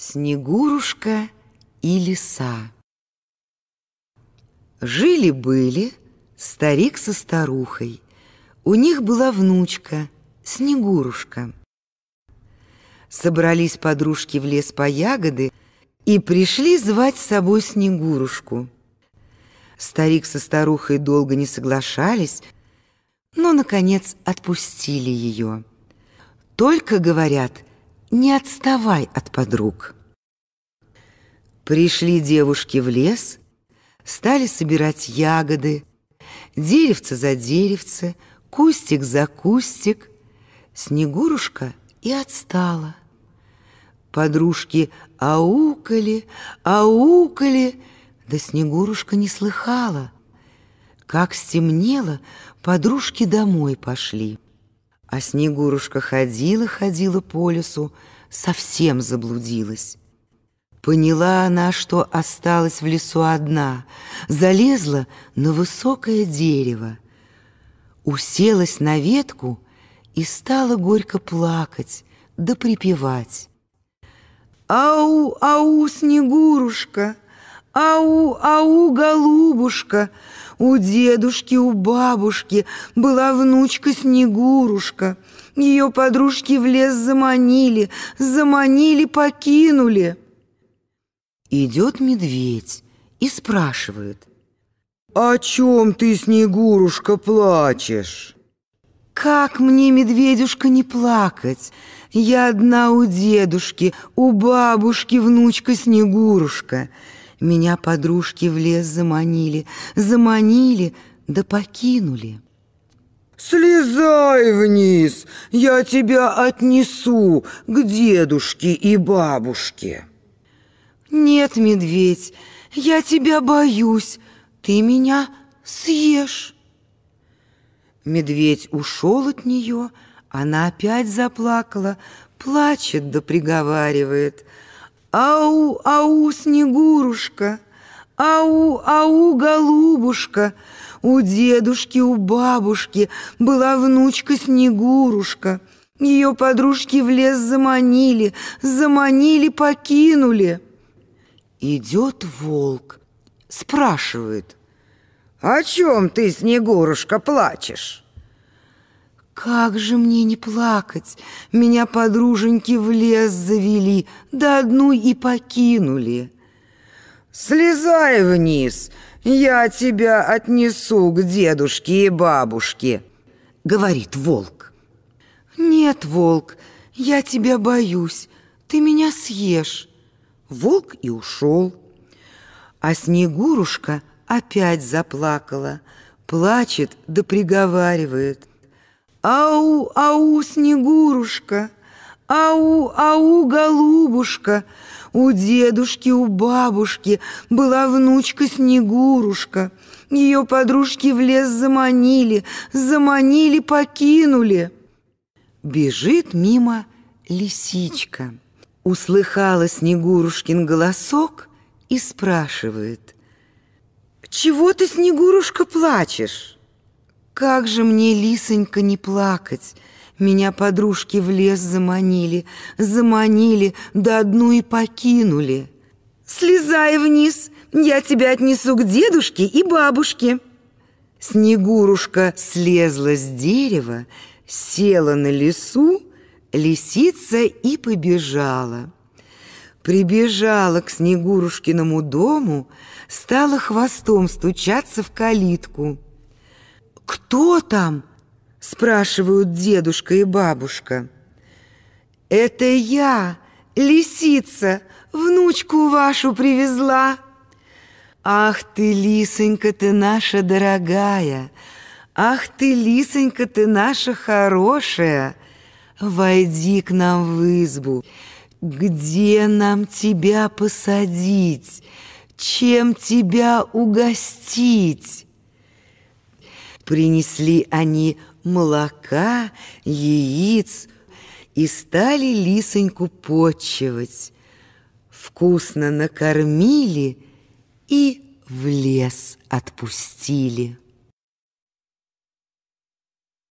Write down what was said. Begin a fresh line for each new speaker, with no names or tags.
Снегурушка и лиса Жили-были старик со старухой. У них была внучка, Снегурушка. Собрались подружки в лес по ягоды и пришли звать с собой Снегурушку. Старик со старухой долго не соглашались, но, наконец, отпустили ее. Только, говорят, — не отставай от подруг. Пришли девушки в лес, стали собирать ягоды, деревце за деревце, кустик за кустик. Снегурушка и отстала. Подружки аукали, аукали, да Снегурушка не слыхала. Как стемнело, подружки домой пошли. А Снегурушка ходила-ходила по лесу, совсем заблудилась. Поняла она, что осталась в лесу одна, залезла на высокое дерево, уселась на ветку и стала горько плакать да припевать. «Ау, ау, Снегурушка! Ау, ау, голубушка! У дедушки, у бабушки была внучка Снегурушка. Ее подружки в лес заманили, заманили, покинули. Идет медведь и спрашивает. «О чем ты, Снегурушка, плачешь?» Как мне, медведюшка, не плакать? Я одна у дедушки, у бабушки внучка Снегурушка. Меня подружки в лес заманили, заманили, да покинули. Слезай вниз, я тебя отнесу к дедушке и бабушке. Нет, медведь, я тебя боюсь, ты меня съешь. Медведь ушел от нее, она опять заплакала, плачет да приговаривает – Ау, ау, Снегурушка, ау, ау, голубушка, у дедушки, у бабушки была внучка Снегурушка. Ее подружки в лес заманили, заманили, покинули. Идет волк, спрашивает. «О чем ты, Снегурушка, плачешь?» Как же мне не плакать? Меня подруженьки в лес завели, да одну и покинули. Слезай вниз, я тебя отнесу к дедушке и бабушке, говорит волк. Нет, волк, я тебя боюсь, ты меня съешь. Волк и ушел. А Снегурушка опять заплакала, плачет да приговаривает. Ау, ау, Снегурушка, ау, ау, голубушка, у дедушки, у бабушки была внучка Снегурушка. Ее подружки в лес заманили, заманили, покинули. Бежит мимо лисичка. Услыхала Снегурушкин голосок и спрашивает. «Чего ты, Снегурушка, плачешь?» Как же мне, лисонька, не плакать? Меня подружки в лес заманили, заманили, да одну и покинули. Слезай вниз, я тебя отнесу к дедушке и бабушке. Снегурушка слезла с дерева, села на лесу, лисица и побежала. Прибежала к Снегурушкиному дому, стала хвостом стучаться в калитку – «Кто там?» – спрашивают дедушка и бабушка. «Это я, лисица, внучку вашу привезла!» «Ах ты, лисонька, ты наша дорогая! Ах ты, лисонька, ты наша хорошая! Войди к нам в избу! Где нам тебя посадить? Чем тебя угостить?» Принесли они молока, яиц и стали лисоньку почивать. Вкусно накормили и в лес отпустили.